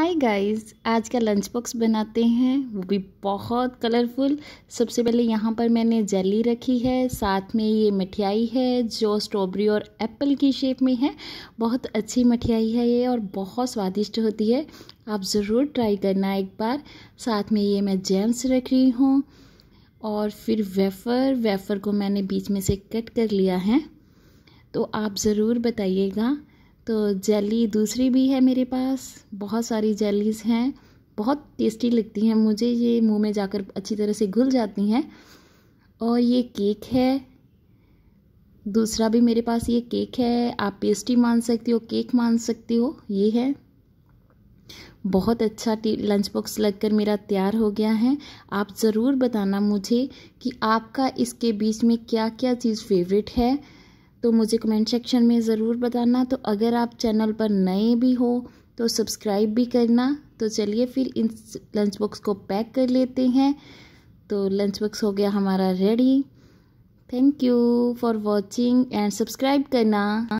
hi guys आज का lunch box बनाते हैं वो भी बहुत कलरफुल सबसे पहले यहाँ पर मैंने जेली रखी है साथ में ये मिठाई है जो स्ट्रॉबेरी और एप्पल की शेप में है बहुत अच्छी मिठाई है ये और बहुत स्वादिष्ट होती है आप ज़रूर ट्राई करना एक बार साथ में ये मैं जेम्स रख रही हूँ और फिर वेफ़र वेफ़र को मैंने बीच में से कट कर लिया है तो आप ज़रूर बताइएगा तो जेली दूसरी भी है मेरे पास बहुत सारी जेलीज़ हैं बहुत टेस्टी लगती हैं मुझे ये मुंह में जाकर अच्छी तरह से घुल जाती हैं और ये केक है दूसरा भी मेरे पास ये केक है आप पेस्ट्री मान सकते हो केक मान सकते हो ये है बहुत अच्छा लंच बॉक्स लगकर मेरा तैयार हो गया है आप ज़रूर बताना मुझे कि आपका इसके बीच में क्या क्या चीज़ फेवरेट है तो मुझे कमेंट सेक्शन में ज़रूर बताना तो अगर आप चैनल पर नए भी हो तो सब्सक्राइब भी करना तो चलिए फिर इन लंच बॉक्स को पैक कर लेते हैं तो लंच बॉक्स हो गया हमारा ready thank you for watching and subscribe करना